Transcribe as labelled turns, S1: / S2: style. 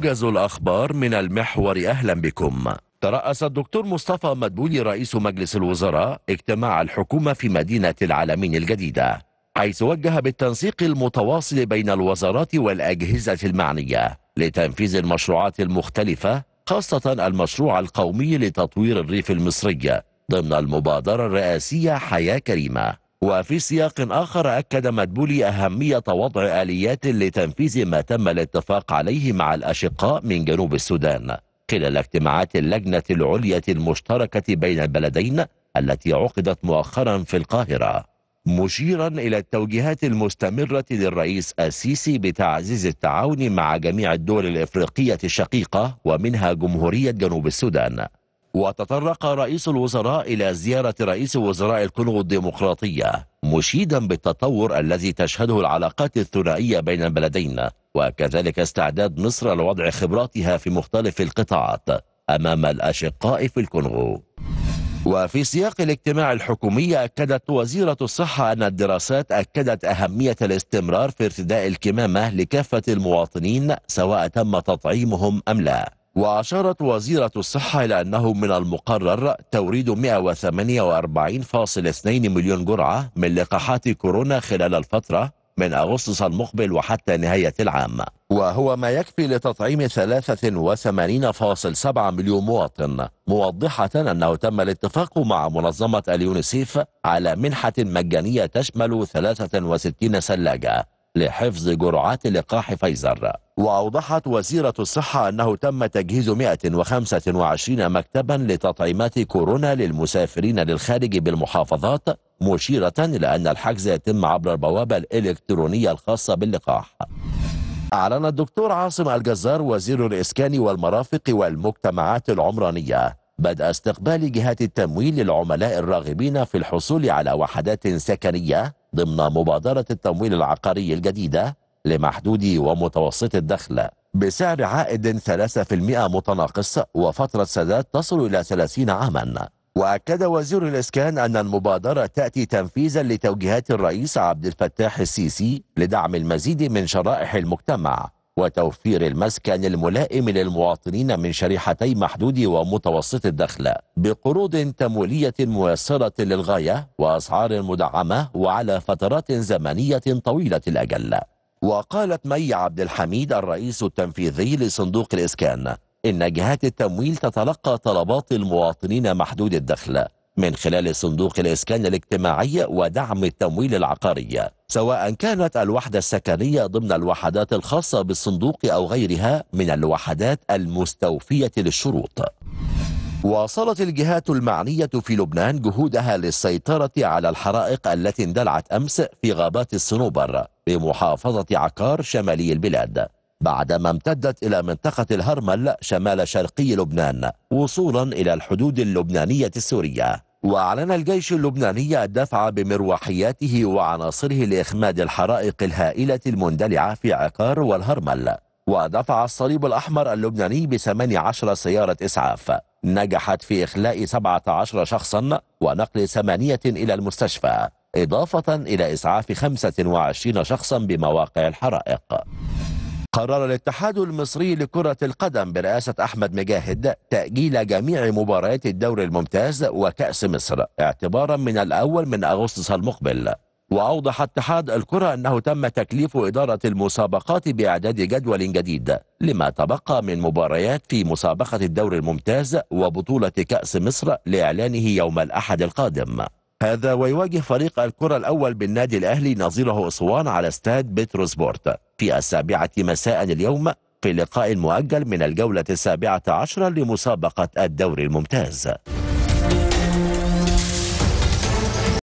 S1: موجز الأخبار من المحور أهلا بكم ترأس الدكتور مصطفى مدبولي رئيس مجلس الوزراء اجتماع الحكومة في مدينة العالمين الجديدة حيث وجه بالتنسيق المتواصل بين الوزارات والأجهزة المعنية لتنفيذ المشروعات المختلفة خاصة المشروع القومي لتطوير الريف المصري ضمن المبادرة الرئاسية حياة كريمة وفي سياق آخر أكد مدبولي أهمية وضع آليات لتنفيذ ما تم الاتفاق عليه مع الأشقاء من جنوب السودان خلال اجتماعات اللجنة العليا المشتركة بين البلدين التي عقدت مؤخرا في القاهرة مشيرا إلى التوجيهات المستمرة للرئيس السيسي بتعزيز التعاون مع جميع الدول الإفريقية الشقيقة ومنها جمهورية جنوب السودان وتطرق رئيس الوزراء إلى زيارة رئيس وزراء الكونغو الديمقراطية مشيدا بالتطور الذي تشهده العلاقات الثنائية بين البلدين وكذلك استعداد مصر لوضع خبراتها في مختلف القطاعات أمام الأشقاء في الكونغو وفي سياق الاجتماع الحكومي أكدت وزيرة الصحة أن الدراسات أكدت أهمية الاستمرار في ارتداء الكمامة لكافة المواطنين سواء تم تطعيمهم أم لا وأشارت وزيرة الصحة إلى أنه من المقرر توريد 148.2 مليون جرعة من لقاحات كورونا خلال الفترة من أغسطس المقبل وحتى نهاية العام وهو ما يكفي لتطعيم 83.7 مليون مواطن موضحة أنه تم الاتفاق مع منظمة اليونسيف على منحة مجانية تشمل 63 ثلاجة لحفظ جرعات لقاح فايزر وأوضحت وزيرة الصحة أنه تم تجهيز 125 مكتبا لتطعيمات كورونا للمسافرين للخارج بالمحافظات مشيرة إلى أن الحجز يتم عبر البوابة الإلكترونية الخاصة باللقاح أعلن الدكتور عاصم الجزار وزير الإسكان والمرافق والمجتمعات العمرانية بدء استقبال جهات التمويل للعملاء الراغبين في الحصول على وحدات سكنية ضمن مبادرة التمويل العقاري الجديدة لمحدود ومتوسط الدخل بسعر عائد 3% متناقص وفترة سداد تصل إلى 30 عاما وأكد وزير الإسكان أن المبادرة تأتي تنفيذا لتوجيهات الرئيس عبد الفتاح السيسي لدعم المزيد من شرائح المجتمع وتوفير المسكن الملائم للمواطنين من شريحتي محدود ومتوسط الدخل بقروض تمويلية ميسرة للغاية وأسعار مدعمة وعلى فترات زمنية طويلة الأجل وقالت مي عبد الحميد الرئيس التنفيذي لصندوق الإسكان إن جهات التمويل تتلقى طلبات المواطنين محدود الدخل من خلال صندوق الإسكان الاجتماعي ودعم التمويل العقاري سواء كانت الوحدة السكنية ضمن الوحدات الخاصة بالصندوق أو غيرها من الوحدات المستوفية للشروط واصلت الجهات المعنية في لبنان جهودها للسيطرة على الحرائق التي اندلعت أمس في غابات الصنوبر بمحافظة عكار شمالي البلاد بعدما امتدت إلى منطقة الهرمل شمال شرقي لبنان وصولا إلى الحدود اللبنانية السورية وأعلن الجيش اللبناني الدفع بمروحياته وعناصره لإخماد الحرائق الهائلة المندلعة في عقار والهرمل ودفع الصليب الأحمر اللبناني ب عشر سيارة إسعاف نجحت في إخلاء سبعة عشر شخصا ونقل ثمانية إلى المستشفى إضافة إلى إسعاف 25 شخصا بمواقع الحرائق قرر الاتحاد المصري لكرة القدم برئاسة أحمد مجاهد تأجيل جميع مباريات الدوري الممتاز وكأس مصر اعتبارا من الأول من أغسطس المقبل وأوضح اتحاد الكرة أنه تم تكليف إدارة المسابقات بإعداد جدول جديد لما تبقى من مباريات في مسابقة الدوري الممتاز وبطولة كأس مصر لإعلانه يوم الأحد القادم هذا ويواجه فريق الكرة الأول بالنادي الأهلي نظيره أسوان على استاد سبورت في السابعة مساء اليوم في لقاء مؤجل من الجولة السابعة عشرة لمسابقة الدوري الممتاز